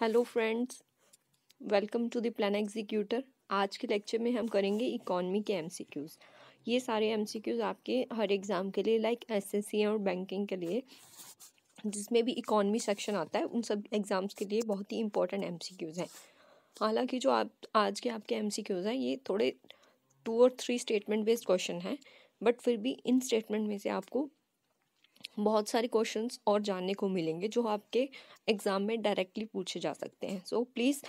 Hello friends welcome to the plan executor आज के lecture में हम करेंगे इकोनॉमी के एमसीक्यूज़ ये सारे एमसीक्यूज़ आपके हर एग्ज़ाम के लिए लाइक एसएससी और बैंकिंग के लिए जिसमें भी इकोनॉमी सेक्शन आता है उन सब एग्ज़ाम्स के लिए बहुत ही इंपॉर्टेंट एमसीक्यूज़ हैं हालांकि जो आप आज के आपके एम हैं ये थोड़े टू और थ्री स्टेटमेंट बेस्ड क्वेश्चन हैं बट फिर भी इन स्टेटमेंट में से आपको बहुत सारे क्वेश्चंस और जानने को मिलेंगे जो आपके एग्ज़ाम में डायरेक्टली पूछे जा सकते हैं सो so, प्लीज़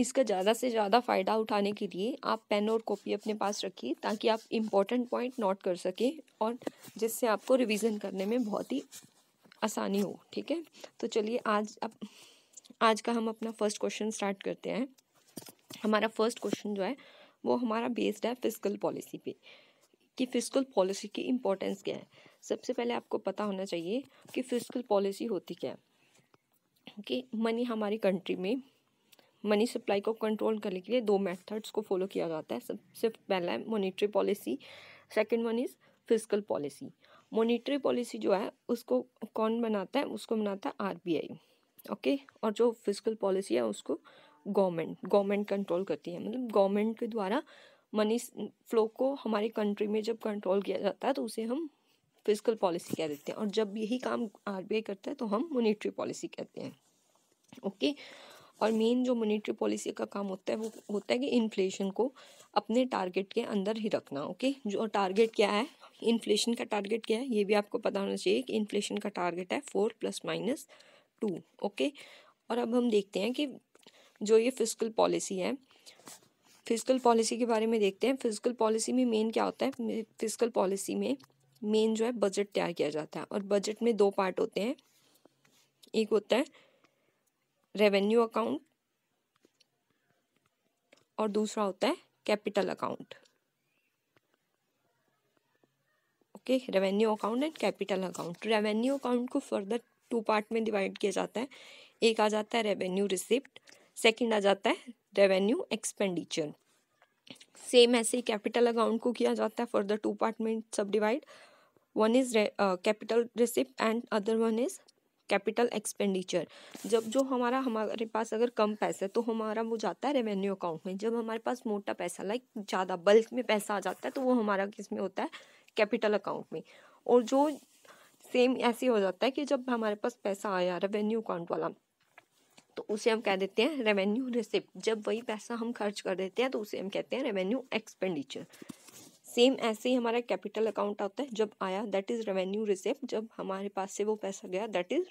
इसका ज़्यादा से ज़्यादा फ़ायदा उठाने के लिए आप पेन और कॉपी अपने पास रखिए ताकि आप इम्पॉर्टेंट पॉइंट नोट कर सकें और जिससे आपको रिवीजन करने में बहुत ही आसानी हो ठीक है तो चलिए आज अब आज का हम अपना फर्स्ट क्वेश्चन स्टार्ट करते हैं हमारा फर्स्ट क्वेश्चन जो है वो हमारा बेस्ड है फिजिकल पॉलिसी पे कि फिजिकल पॉलिसी की इम्पोर्टेंस क्या है सबसे पहले आपको पता होना चाहिए कि फिजिकल पॉलिसी होती क्या है कि मनी हमारी कंट्री में मनी सप्लाई को कंट्रोल करने के लिए दो मेथड्स को फॉलो किया जाता है सबसे पहला है monetary policy second one is physical policy monetary policy जो है उसको कौन बनाता है उसको बनाता है आरबीआई ओके और जो फिजिकल पॉलिसी है उसको गवर्नमेंट गवर्नमेंट कंट्रोल करती है मतलब गवर्नमेंट के द्वारा मनी फ्लो को हमारी कंट्री में जब कंट्रोल किया जाता है तो उसे हम फिजिकल पॉलिसी कह देते हैं और जब यही काम आर करता है तो हम मोनिट्री पॉलिसी कहते हैं ओके और मेन जो मोनिट्री पॉलिसी का काम होता है वो होता है कि इन्फ्लेशन को अपने टारगेट के अंदर ही रखना ओके जो टारगेट क्या है इन्फ्लेशन का टारगेट क्या है ये भी आपको पता होना चाहिए कि इन्फ्लेशन का टारगेट है four plus minus two okay और अब हम देखते हैं कि जो ये फिजिकल पॉलिसी है फिजिकल पॉलिसी के बारे में देखते हैं फिजिकल पॉलिसी में मेन क्या होता है फिजिकल पॉलिसी में मेन जो है बजट तैयार किया जाता है और बजट में दो पार्ट होते हैं एक होता है रेवेन्यू अकाउंट और दूसरा होता है capital account okay revenue account and capital account revenue account को फर्दर टू पार्ट में डिवाइड किया जाता है एक आ जाता है रेवेन्यू रिसिप्ट सेकेंड आ जाता है रेवेन्यू एक्सपेंडिचर सेम ऐसे ही कैपिटल अकाउंट को किया जाता है फॉर द टू पार्टमेंट subdivide one is capital receipt and other one is capital expenditure जब जो हमारा हमारे पास अगर कम पैसा है तो हमारा वो जाता है रेवेन्यू अकाउंट में जब हमारे पास मोटा पैसा लाइक ज़्यादा बल्क में पैसा आ जाता है तो वो हमारा किस में होता है कैपिटल अकाउंट में और जो सेम ऐसे हो जाता है कि जब हमारे पास पैसा आया रेवेन्यू अकाउंट वाला तो उसे हम कह देते हैं रेवेन्यू रिसिप्ट जब वही पैसा हम खर्च कर देते हैं तो उसे हम कहते हैं रेवेन्यू एक्सपेंडिचर सेम ऐसे ही हमारा कैपिटल अकाउंट आता है जब आया दैट इज़ रेवेन्यू रिसिप्ट जब हमारे पास से वो पैसा गया दैट इज़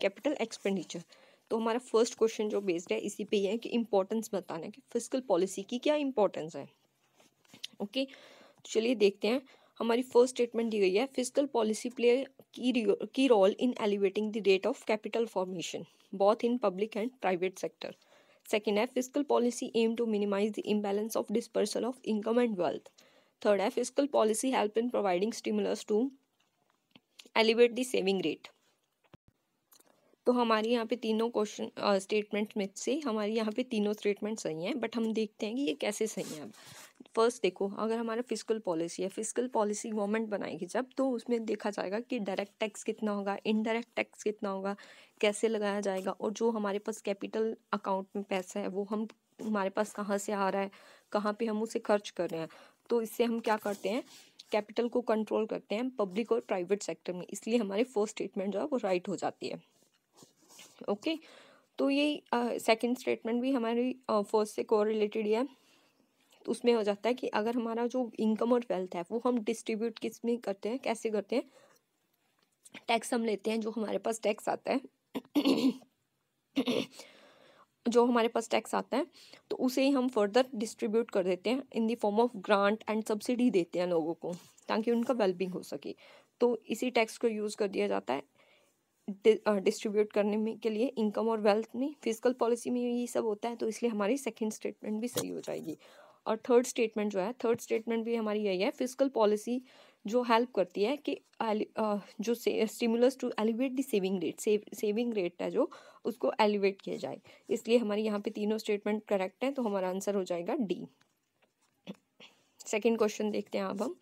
कैपिटल एक्सपेंडिचर तो हमारा फर्स्ट क्वेश्चन जो बेस्ड है इसी पे ही है कि इम्पोर्टेंस बताना है कि फिजिकल पॉलिसी की क्या इम्पोर्टेंस है ओके okay? तो चलिए देखते हैं हमारी फर्स्ट स्टेटमेंट दी गई है physical policy play key role in elevating the rate of capital formation both in public and private sector second है physical policy aim to minimize the imbalance of dispersal of income and wealth third है physical policy help in providing stimulus to elevate the saving rate तो हमारे यहाँ पे तीनों question statements में से हमारे यहाँ पे तीनों स्टेटमेंट सही हैं बट हम देखते हैं कि ये कैसे सही हैं अब फर्स्ट देखो अगर हमारा फिजिकल पॉलिसी है फिजिकल पॉलिसी गवर्नमेंट बनाएगी जब तो उसमें देखा जाएगा कि डायरेक्ट टैक्स कितना होगा इनडायरेक्ट टैक्स कितना होगा कैसे लगाया जाएगा और जो हमारे पास कैपिटल अकाउंट में पैसा है वो हम हमारे पास कहाँ से आ रहा है कहाँ पे हम उसे खर्च कर रहे हैं तो इससे हम क्या करते हैं कैपिटल को कंट्रोल करते हैं पब्लिक और प्राइवेट सेक्टर में इसलिए हमारी फर्स्ट स्टेटमेंट जो है वो राइट हो जाती है ओके okay? तो ये सेकंड स्टेटमेंट भी हमारी फर्स्ट से कोरिलेटेड है तो उसमें हो जाता है कि अगर हमारा जो इनकम और वेल्थ है वो हम डिस्ट्रीब्यूट किस में करते हैं कैसे करते हैं टैक्स हम लेते हैं जो हमारे पास टैक्स आता है जो हमारे पास टैक्स आता है तो उसे ही हम फर्दर डिस्ट्रीब्यूट कर देते हैं in the form of grant and subsidy देते हैं लोगों को ताकि उनका वेलबिंग हो सके तो इसी टैक्स को यूज़ कर दिया जाता है डिस्ट्रीब्यूट करने में के लिए इनकम और वेल्थ में फिजिकल पॉलिसी में ये सब होता है तो इसलिए हमारी सेकेंड स्टेटमेंट भी सही हो जाएगी और थर्ड स्टेटमेंट जो है थर्ड स्टेटमेंट भी हमारी यही है फिजिकल पॉलिसी जो हेल्प करती है कि जो stimulus to elevate the saving rate saving rate है जो उसको एलिवेट किया जाए इसलिए हमारे यहाँ पे तीनों स्टेटमेंट करेक्ट हैं तो हमारा आंसर हो जाएगा डी सेकेंड क्वेश्चन देखते हैं अब हम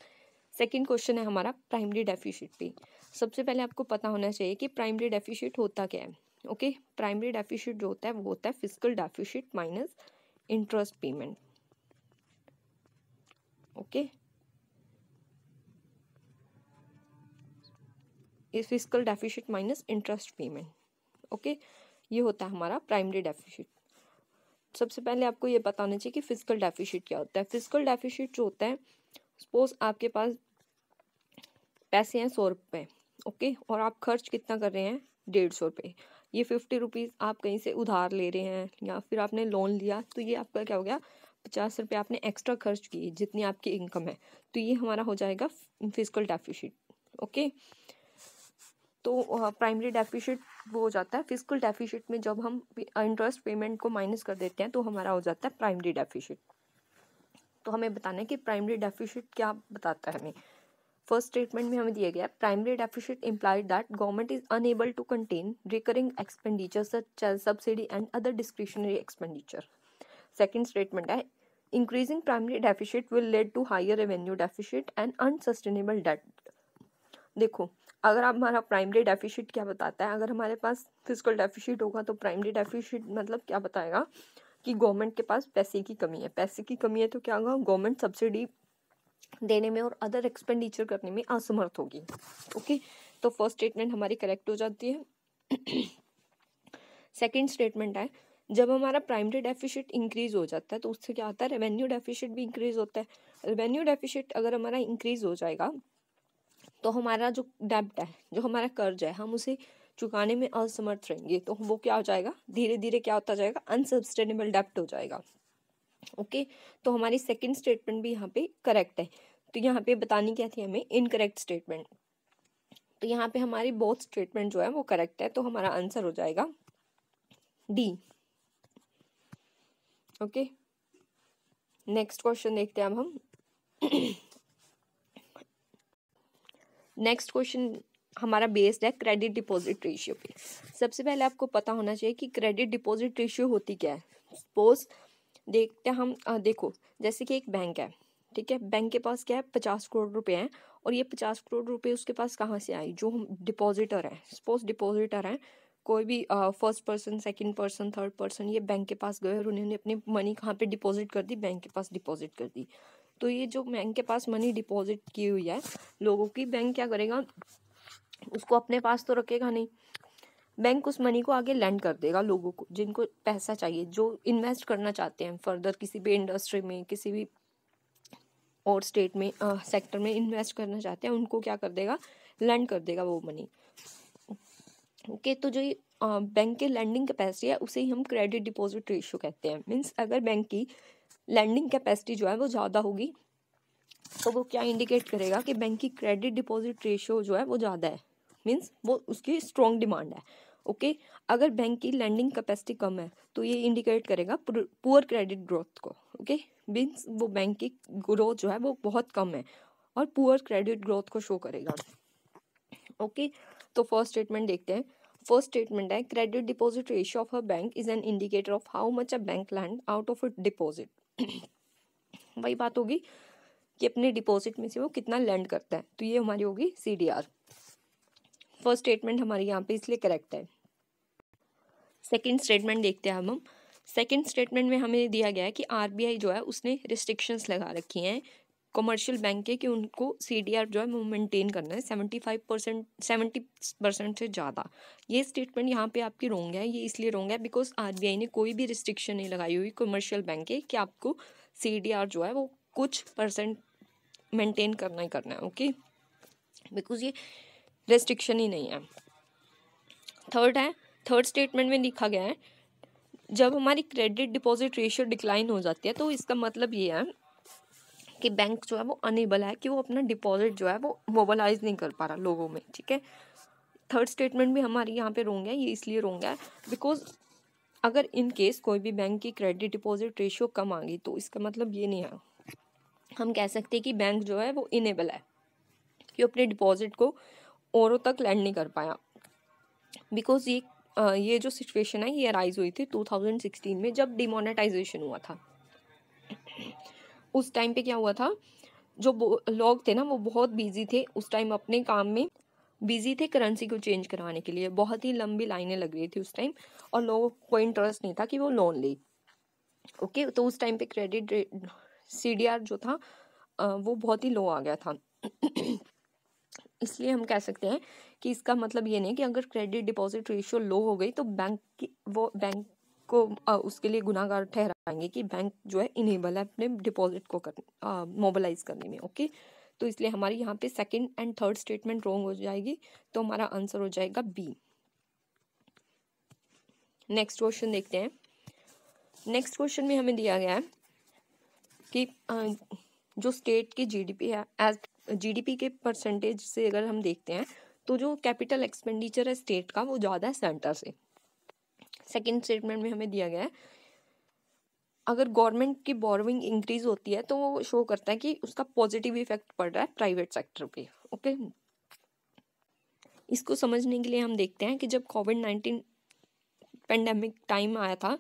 सेकेंड क्वेश्चन है हमारा प्राइमरी डेफिशिट पे सबसे पहले आपको पता होना चाहिए कि प्राइमरी डेफिशिट होता क्या है ओके प्राइमरी डेफिशिट जो होता है वो होता है physical deficit minus interest payment okay physical deficit minus interest payment okay ये होता है हमारा प्राइमरी डेफिशिट सबसे पहले आपको ये बताना चाहिए कि फिजिकल डेफिशिट क्या होता है फिजिकल डेफिशिट जो होता है सपोज आपके पास पैसे हैं सौ रुपये ओके और आप खर्च कितना कर रहे हैं डेढ़ सौ रुपये ये फिफ्टी रुपीज़ आप कहीं से उधार ले रहे हैं या फिर आपने लोन लिया तो ये आपका क्या हो गया पचास रुपये आपने एक्स्ट्रा खर्च किए जितनी आपकी इनकम है तो ये हमारा हो जाएगा फिजिकल डेफिशिट ओके तो प्राइमरी डेफिशिट वो हो जाता है फिजिकल डेफिशिट में जब हम इंटरेस्ट पेमेंट को माइनस कर देते हैं तो हमारा हो जाता है प्राइमरी डेफिशिट तो हमें बताना है कि प्राइमरी डेफिशिट क्या बताता है हमें फर्स्ट स्टेटमेंट में हमें दिया गया primary deficit implied that government is unable to contain recurring expenditure such subsidy and other discretionary expenditure second statement है increasing primary deficit will lead to higher revenue deficit and unsustainable debt देखो अगर आप हमारा primary deficit क्या बताता है अगर हमारे पास फिजिकल डेफिशिट होगा तो प्राइमरी डेफिशिट मतलब क्या बताएगा कि गवर्नमेंट के पास पैसे की कमी है पैसे की कमी है तो क्या होगा गवर्नमेंट सब्सिडी देने में और अदर एक्सपेंडिचर करने में असमर्थ होगी ओके तो फर्स्ट स्टेटमेंट हमारी करेक्ट हो जाती है सेकेंड स्टेटमेंट है जब हमारा प्राइमरी डेफिशिट इंक्रीज़ हो जाता है तो उससे क्या होता है रेवेन्यू डेफिशिट भी इंक्रीज़ होता है रेवेन्यू डेफिशिट अगर हमारा इंक्रीज़ हो जाएगा तो हमारा जो डेप्ट है जो हमारा कर्ज है हम उसे चुकाने में असमर्थ रहेंगे तो वो क्या हो जाएगा धीरे धीरे क्या होता जाएगा अनसबस्टेनेबल डेप्ट हो जाएगा ओके तो हमारी सेकेंड स्टेटमेंट भी यहाँ पे करेक्ट है तो यहाँ पे बतानी क्या थी हमें इनकरेक्ट स्टेटमेंट तो यहाँ पे हमारी बोथ स्टेटमेंट जो है वो करेक्ट है तो हमारा आंसर हो जाएगा डी ओके नेक्स्ट क्वेश्चन देखते हैं अब हम नेक्स्ट क्वेश्चन हमारा बेस्ड है क्रेडिट डिपॉजिट रेशियो पे सबसे पहले आपको पता होना चाहिए कि क्रेडिट डिपॉजिट रेशियो होती क्या है सपोज देखते हम आ, देखो जैसे कि एक बैंक है ठीक है बैंक के पास क्या है पचास करोड़ रुपए हैं और ये पचास करोड़ रुपए उसके पास कहाँ से आए जो हम डिपॉजिटर हैं सपोज डिपॉजिटर हैं कोई भी first person second person third person ये बैंक के पास गए और उन्होंने अपनी मनी कहाँ पे डिपॉजिट कर दी बैंक के पास डिपॉजिट कर दी तो ये जो बैंक के पास मनी डिपॉजिट की हुई है लोगों की बैंक क्या करेगा उसको अपने पास तो रखेगा नहीं बैंक उस मनी को आगे लैंड कर देगा लोगों को जिनको पैसा चाहिए जो इन्वेस्ट करना चाहते हैं फर्दर किसी भी इंडस्ट्री में किसी भी और स्टेट में आ, सेक्टर में इन्वेस्ट करना चाहते हैं उनको क्या कर देगा लैंड कर देगा वो मनी ओके तो जो बैंक के लैंडिंग कैपेसिटी है उसे ही हम क्रेडिट डिपॉजिट रेशियो कहते हैं मीन्स अगर बैंक की लैंडिंग कैपेसिटी जो है वो ज़्यादा होगी तो वो क्या इंडिकेट करेगा कि बैंक की क्रेडिट डिपॉजिट रेशियो जो है वो ज़्यादा है मीन्स वो उसकी स्ट्रॉन्ग डिमांड है ओके okay? अगर बैंक की लैंडिंग कैपेसिटी कम है तो ये इंडिकेट करेगा पुअर क्रेडिट ग्रोथ को ओके okay? मीन्स वो बैंक की ग्रोथ जो है वो बहुत कम है और पुअर क्रेडिट ग्रोथ को शो करेगा ओके okay? तो फर्स्ट स्टेटमेंट देखते हैं First statement है credit deposit ratio of a bank is an indicator of how much a bank lent out of a deposit. वही बात होगी कि अपने डिपॉजिट में से वो कितना लैंड करता है तो ये हमारी होगी C D R first statement हमारी यहाँ पे इसलिए करेक्ट है सेकेंड स्टेटमेंट देखते हैं हम हम सेकंड स्टेटमेंट में हमें दिया गया है कि आरबीआई जो है उसने रिस्ट्रिक्शंस लगा रखी हैं कमर्शियल बैंक के कि उनको सी जो है वो मेंटेन करना है seventy five percent seventy percent से ज़्यादा ये स्टेटमेंट यहाँ पे आपकी रोंग है ये इसलिए रोंग है बिकॉज आई ने कोई भी रिस्ट्रिक्शन नहीं लगाई हुई कमर्शियल बैंक के कि आपको सी जो है वो कुछ परसेंट मेंटेन करना ही करना है ओके बिकॉज ये रेस्ट्रिक्शन ही नहीं है थर्ड है थर्ड स्टेटमेंट में लिखा गया है जब हमारी क्रेडिट डिपॉजिट रेशियो डिक्लाइन हो जाती है तो इसका मतलब ये है कि बैंक जो है वो अनेबल है कि वो अपना डिपॉजिट जो है वो मोबालाइज नहीं कर पा रहा लोगों में ठीक है थर्ड स्टेटमेंट भी हमारी यहाँ पे रोंग है ये इसलिए रोंग है बिकॉज अगर इन केस कोई भी बैंक की क्रेडिट डिपॉजिट रेशियो कम आ गई तो इसका मतलब ये नहीं है हम कह सकते हैं कि बैंक जो है वो इनेबल है कि अपने डिपॉजिट को औरों तक लैंड नहीं कर पाया बिकॉज ये ये जो सिचुएशन है ये अराइज हुई थी 2016 में जब डिमोनेटाइजेशन हुआ था उस टाइम पे क्या हुआ था जो लोग थे ना वो बहुत बिजी थे उस टाइम अपने काम में बिजी थे करेंसी को चेंज कराने के लिए बहुत ही लंबी लाइनें लग रही थी उस टाइम और लोगों को इंटरेस्ट नहीं था कि वो लोन ले ओके तो उस टाइम पे क्रेडिट सी जो था वो बहुत ही लो आ गया था इसलिए हम कह सकते हैं कि इसका मतलब ये नहीं कि अगर क्रेडिट डिपॉजिट रेशियो लो हो गई तो बैंक की वो बैंक को उसके लिए गुनागार ठहरा पाएंगे कि बैंक जो है इनेबल है अपने डिपॉजिट को कर मोबालाइज करने में ओके तो इसलिए हमारी यहाँ पे second and third statement wrong हो जाएगी तो हमारा आंसर हो जाएगा बी नेक्स्ट क्वेश्चन देखते हैं नेक्स्ट क्वेश्चन में हमें दिया गया है कि जो स्टेट की जीडीपी है एज जीडीपी के परसेंटेज से अगर हम देखते हैं तो जो कैपिटल एक्सपेंडिचर है स्टेट का वो ज़्यादा है सेंटर से सेकेंड स्टेटमेंट में हमें दिया गया है अगर गवर्नमेंट की बोरोइंग इंक्रीज होती है तो वो शो करता है कि उसका पॉजिटिव इफेक्ट पड़ रहा है प्राइवेट सेक्टर पे ओके इसको समझने के लिए हम देखते हैं कि जब कोविड नाइन्टीन पेंडेमिक टाइम आया था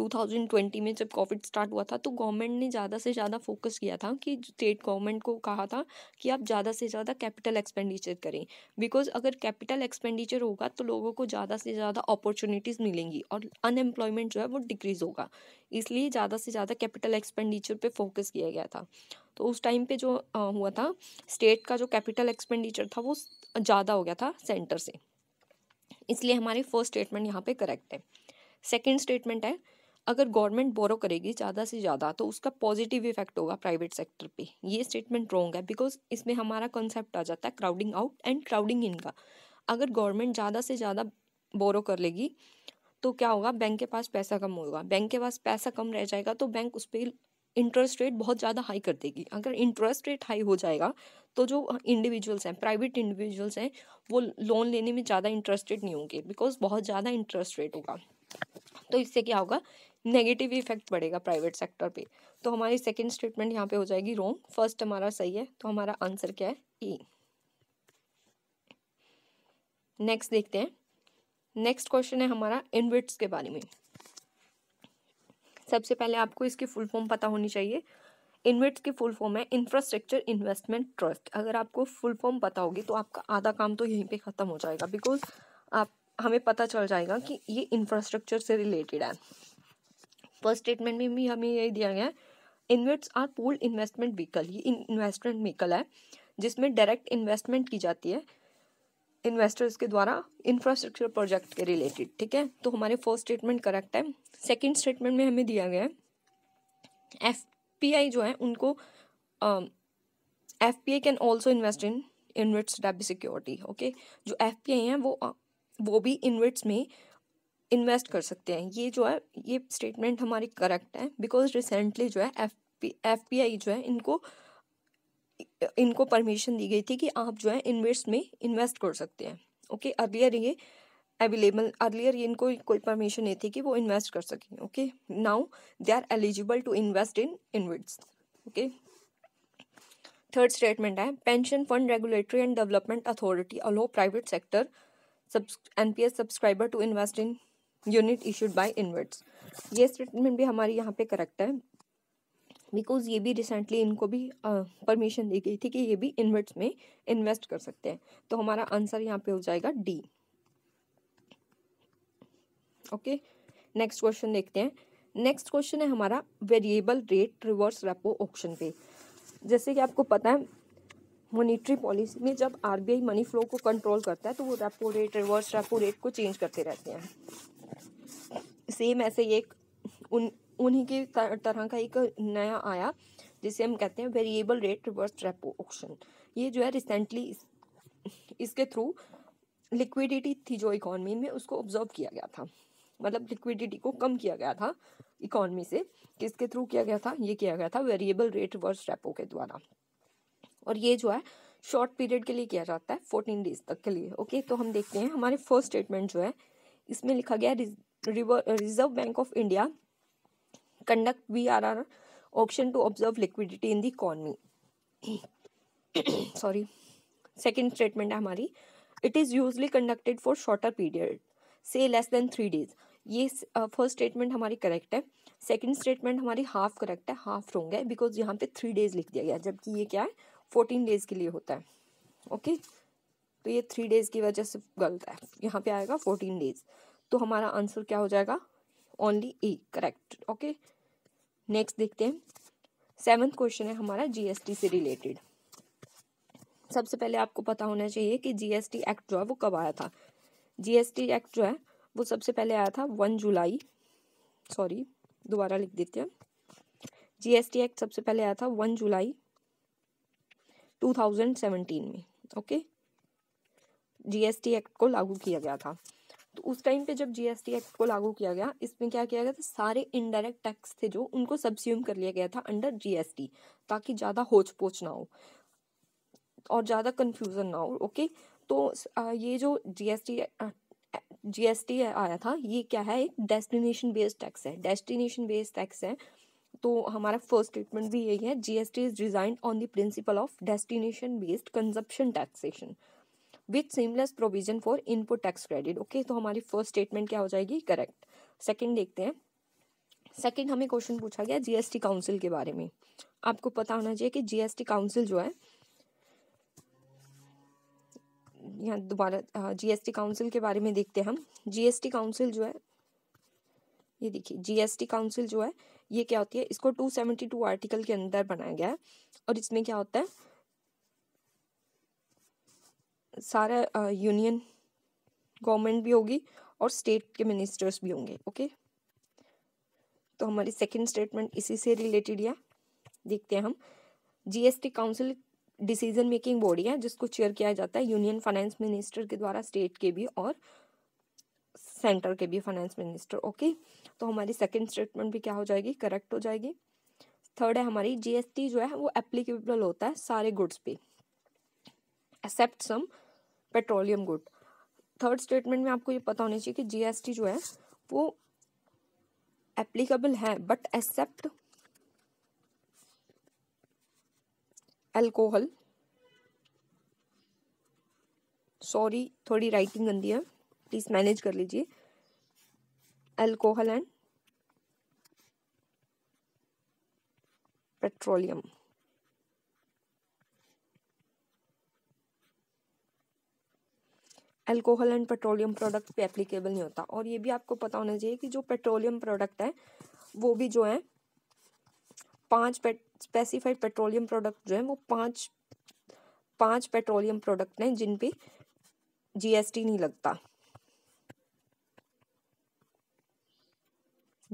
2020 में जब कोविड स्टार्ट हुआ था तो गवर्नमेंट ने ज़्यादा से ज़्यादा फोकस किया था कि स्टेट गवर्नमेंट को कहा था कि आप ज़्यादा से ज़्यादा कैपिटल एक्सपेंडिचर करें बिकॉज अगर कैपिटल एक्सपेंडिचर होगा तो लोगों को ज़्यादा से ज़्यादा अपॉर्चुनिटीज़ मिलेंगी और अनएम्प्लॉयमेंट जो है वो डिक्रीज़ होगा इसलिए ज़्यादा से ज़्यादा कैपिटल एक्सपेंडिचर पर फोकस किया गया था तो उस टाइम पर जो हुआ था स्टेट का जो कैपिटल एक्सपेंडिचर था वो ज़्यादा हो गया था सेंटर से इसलिए हमारी फर्स्ट स्टेटमेंट यहाँ पे करेक्ट है सेकंड स्टेटमेंट है अगर गवर्नमेंट बोरो करेगी ज़्यादा से ज़्यादा तो उसका पॉजिटिव इफेक्ट होगा प्राइवेट सेक्टर पे ये स्टेटमेंट रॉन्ग है बिकॉज इसमें हमारा कॉन्सेप्ट आ जाता है crowding out and crowding in का अगर गवर्नमेंट ज़्यादा से ज़्यादा बोरो कर लेगी तो क्या होगा बैंक के पास पैसा कम होगा बैंक के पास पैसा कम रह जाएगा तो बैंक उस पर इंटरेस्ट रेट बहुत ज़्यादा हाई कर देगी अगर इंटरेस्ट रेट हाई हो जाएगा तो जो इंडिविजुअल्स हैं प्राइवेट इंडिविजुअल्स हैं वो लोन लेने में ज़्यादा इंटरेस्टेड नहीं होंगे बिकॉज बहुत ज़्यादा इंटरेस्ट रेट होगा तो इससे क्या होगा नेगेटिव इफेक्ट पड़ेगा प्राइवेट सेक्टर पे तो हमारी सेकेंड स्टेटमेंट यहाँ पे हो जाएगी रोम फर्स्ट हमारा सही है तो हमारा आंसर क्या है ई e. नेक्स्ट देखते हैं नेक्स्ट क्वेश्चन है हमारा इनविट्स के बारे में सबसे पहले आपको इसकी फुल फॉर्म पता होनी चाहिए इनविट्स की फुल फॉर्म है इंफ्रास्ट्रक्चर इन्वेस्टमेंट ट्रस्ट अगर आपको फुल फॉर्म पता होगी तो आपका आधा काम तो यहीं पे ख़त्म हो जाएगा बिकॉज आप हमें पता चल जाएगा कि ये इंफ्रास्ट्रक्चर से रिलेटेड है फर्स्ट स्टेटमेंट में भी हमें यही दिया गया है InvITs are pool investment vehicle ये इन्वेस्टमेंट व्हीकल है जिसमें डायरेक्ट इन्वेस्टमेंट की जाती है इन्वेस्टर्स के द्वारा इंफ्रास्ट्रक्चर प्रोजेक्ट के रिलेटेड ठीक है तो हमारे फर्स्ट स्टेटमेंट करेक्ट है सेकेंड स्टेटमेंट में हमें दिया गया है एफ पी आई जो है उनको F P I can also invest in InvITs debt security okay जो एफ पी आई हैं वो वो भी इन्वेट्स में इन्वेस्ट कर सकते हैं ये जो है ये स्टेटमेंट हमारी करेक्ट है बिकॉज रिसेंटली जो है F P F P I जो है इनको इनको परमिशन दी गई थी कि आप जो है इन्वेस्ट में इन्वेस्ट कर सकते हैं ओके अर्लियर ये अवेलेबल अर्लियर ये इनको कोई परमिशन नहीं थी कि वो इन्वेस्ट कर सकें okay now they are eligible to invest in InvITs okay third statement है pension fund regulatory and development authority allow private sector subs N P S subscriber to invest in unit issued by InvITs ये स्टेटमेंट भी हमारी यहाँ पे correct है because ये भी रिसेंटली इनको भी परमिशन दी गई थी कि ये भी इन्वर्ट्स में इन्वेस्ट कर सकते हैं तो हमारा आंसर यहाँ पे हो जाएगा डी ओके नेक्स्ट क्वेश्चन देखते हैं नेक्स्ट क्वेश्चन है हमारा variable rate reverse repo option पे जैसे कि आपको पता है मोनिट्री पॉलिसी में जब आरबीआई मनी फ्लो को कंट्रोल करता है तो वो repo rate reverse repo rate को चेंज करते रहते हैं सेम ऐसे ये उन उन्हीं के तरह का एक नया आया जिसे हम कहते हैं variable rate reverse repo option ये जो है रिसेंटली इस, इसके थ्रू लिक्विडिटी थी जो इकॉनमी में उसको ऑब्जर्व किया गया था मतलब लिक्विडिटी को कम किया गया था इकॉनमी से किसके थ्रू किया गया था ये किया गया था वेरिएबल रेट रिवर्स रेपो के द्वारा और ये जो है शॉर्ट पीरियड के लिए किया जाता है फोर्टीन डेज तक के लिए ओके तो हम देखते हैं हमारे फर्स्ट स्टेटमेंट जो है इसमें लिखा गया reserve of India conduct V R R option to observe liquidity in the economy sorry second statement है हमारी it is usually conducted for shorter period से लेस देन थ्री डेज ये फर्स्ट uh, स्टेटमेंट हमारी correct है second statement हमारी half correct है half wrong है because यहाँ पे थ्री डेज लिख दिया गया जबकि ये क्या है फोर्टीन डेज के लिए होता है ओके okay? तो ये थ्री डेज की वजह से गलत है यहाँ पे आएगा फोर्टीन डेज तो हमारा आंसर क्या हो जाएगा only A correct okay next देखते हैं सेवन्थ क्वेश्चन है हमारा जीएसटी से रिलेटेड सबसे पहले आपको पता होना चाहिए कि जीएसटी एक्ट जो है वो कब आया था जीएसटी एक्ट जो है वो सबसे पहले आया था वन जुलाई सॉरी दोबारा लिख देते हैं जीएसटी एक्ट सबसे पहले आया था वन जुलाई टू में ओके जीएसटी एक्ट को लागू किया गया था तो उस टाइम पे जब जीएसटी एक्ट को लागू किया गया इसमें क्या किया गया था सारे इनडायरेक्ट टैक्स थे जो उनको सब्स्यूम कर लिया गया था अंडर जीएसटी ताकि ज़्यादा होच पोच ना हो और ज़्यादा कंफ्यूजन ना हो ओके तो ये जो जीएसटी जीएसटी आया था ये क्या है एक डेस्टिनेशन बेस्ड टैक्स है डेस्टिनेशन बेस्ड टैक्स है तो हमारा फर्स्ट स्टेटमेंट भी यही है GST is designed on the principle of destination based consumption taxation with seamless provision for input tax credit okay तो हमारी फर्स्ट स्टेटमेंट क्या हो जाएगी करेक्ट सेकेंड देखते हैं सेकेंड हमें क्वेश्चन पूछा गया जीएसटी काउंसिल के बारे में आपको पता होना चाहिए कि जीएसटी काउंसिल जो है यहाँ दोबारा जीएसटी काउंसिल के बारे में देखते हैं हम जीएसटी काउंसिल जो है ये देखिए जीएसटी काउंसिल जो है ये क्या होती है इसको 272 आर्टिकल के अंदर बनाया गया है और इसमें क्या होता है सारे यूनियन गवर्नमेंट भी होगी और स्टेट के मिनिस्टर्स भी होंगे ओके तो हमारी सेकंड स्टेटमेंट इसी से रिलेटेड है देखते हैं हम GST council decision making body है जिसको चेयर किया जाता है यूनियन फाइनेंस मिनिस्टर के द्वारा स्टेट के भी और सेंटर के भी फाइनेंस मिनिस्टर ओके तो हमारी सेकंड स्टेटमेंट भी क्या हो जाएगी करेक्ट हो जाएगी थर्ड है हमारी जीएसटी जो है वो एप्लीकेबल होता है सारे गुड्स पे except some petroleum good third statement में आपको ये पता होना चाहिए कि जीएसटी जो है वो एप्लीकेबल है बट एक्सेप्ट एल्कोहल सॉरी थोड़ी राइटिंग गंदी है प्लीज मैनेज कर लीजिए alcohol and petroleum alcohol and petroleum product पे एप्लीकेबल नहीं होता और ये भी आपको पता होना चाहिए कि जो पेट्रोलियम प्रोडक्ट है वो भी जो है पांच स्पेसिफाइड पेट्रोलियम प्रोडक्ट जो है वो पांच पांच पेट्रोलियम प्रोडक्ट हैं जिन पे जीएसटी नहीं लगता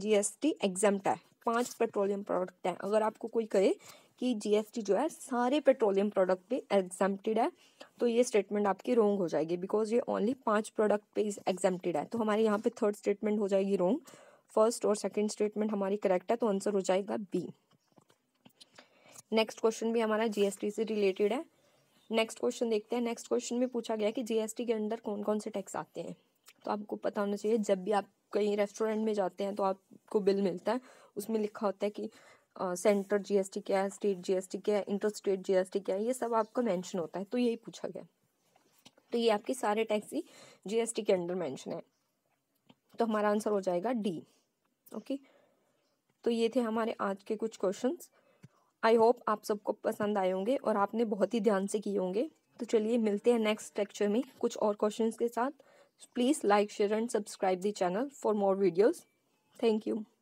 जीएसटी एग्जाम है पांच पेट्रोलियम प्रोडक्ट हैं अगर आपको कोई कहे कि जीएसटी जो है सारे पेट्रोलियम प्रोडक्ट पे एग्जाम्प्टेड है तो ये स्टेटमेंट आपकी रोंग हो जाएगी बिकॉज ये ओनली पांच प्रोडक्ट पे इज एग्जाम्प्टेड है तो हमारे यहाँ पे थर्ड स्टेटमेंट हो जाएगी रोंग फर्स्ट और सेकेंड स्टेटमेंट हमारी करेक्ट है तो आंसर हो जाएगा बी नेक्स्ट क्वेश्चन भी हमारा जीएसटी से रिलेटेड है नेक्स्ट क्वेश्चन देखते हैं नेक्स्ट क्वेश्चन में पूछा गया कि जीएसटी के अंडर कौन कौन से टैक्स आते हैं तो आपको पता होना चाहिए जब भी आप कहीं रेस्टोरेंट में जाते हैं तो आपको बिल मिलता है उसमें लिखा होता है कि सेंट्रल जीएसटी क्या है स्टेट जीएसटी क्या है इंटर स्टेट जीएसटी क्या है ये सब आपका मेंशन होता है तो यही पूछा गया तो ये आपके सारे टैक्स ही जीएसटी के अंडर मेंशन है तो हमारा आंसर हो जाएगा डी ओके तो ये थे हमारे आज के कुछ क्वेश्चन आई होप आप सबको पसंद आए होंगे और आपने बहुत ही ध्यान से किए होंगे तो चलिए मिलते हैं नेक्स्ट लेक्चर में कुछ और क्वेश्चन के साथ please like share and subscribe the channel for more videos thank you